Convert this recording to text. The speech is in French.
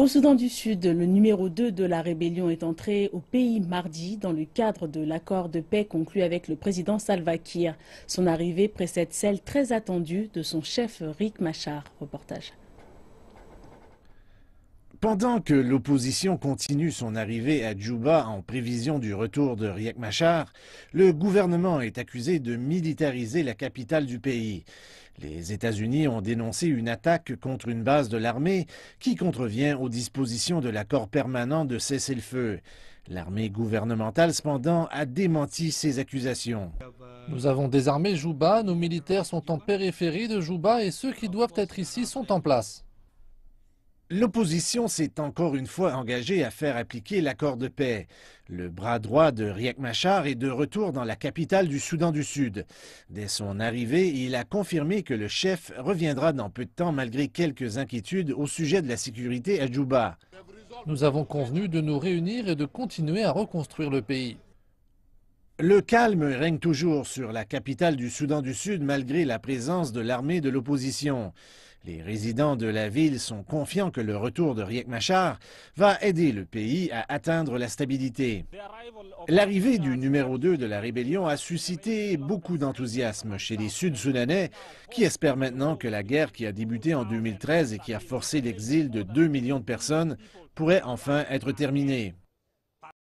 Au Soudan du Sud, le numéro 2 de la rébellion est entré au pays mardi dans le cadre de l'accord de paix conclu avec le président Salva Kiir. Son arrivée précède celle très attendue de son chef Rick Machar. Reportage. Pendant que l'opposition continue son arrivée à Djouba en prévision du retour de Riek Machar, le gouvernement est accusé de militariser la capitale du pays. Les États-Unis ont dénoncé une attaque contre une base de l'armée qui contrevient aux dispositions de l'accord permanent de cessez-le-feu. L'armée gouvernementale, cependant, a démenti ces accusations. Nous avons désarmé Djouba, nos militaires sont en périphérie de Djouba et ceux qui doivent être ici sont en place. L'opposition s'est encore une fois engagée à faire appliquer l'accord de paix. Le bras droit de Riek Machar est de retour dans la capitale du Soudan du Sud. Dès son arrivée, il a confirmé que le chef reviendra dans peu de temps malgré quelques inquiétudes au sujet de la sécurité à Djouba. Nous avons convenu de nous réunir et de continuer à reconstruire le pays. Le calme règne toujours sur la capitale du Soudan du Sud malgré la présence de l'armée de l'opposition. Les résidents de la ville sont confiants que le retour de Riek Machar va aider le pays à atteindre la stabilité. L'arrivée du numéro 2 de la rébellion a suscité beaucoup d'enthousiasme chez les Sud-Soudanais qui espèrent maintenant que la guerre qui a débuté en 2013 et qui a forcé l'exil de 2 millions de personnes pourrait enfin être terminée.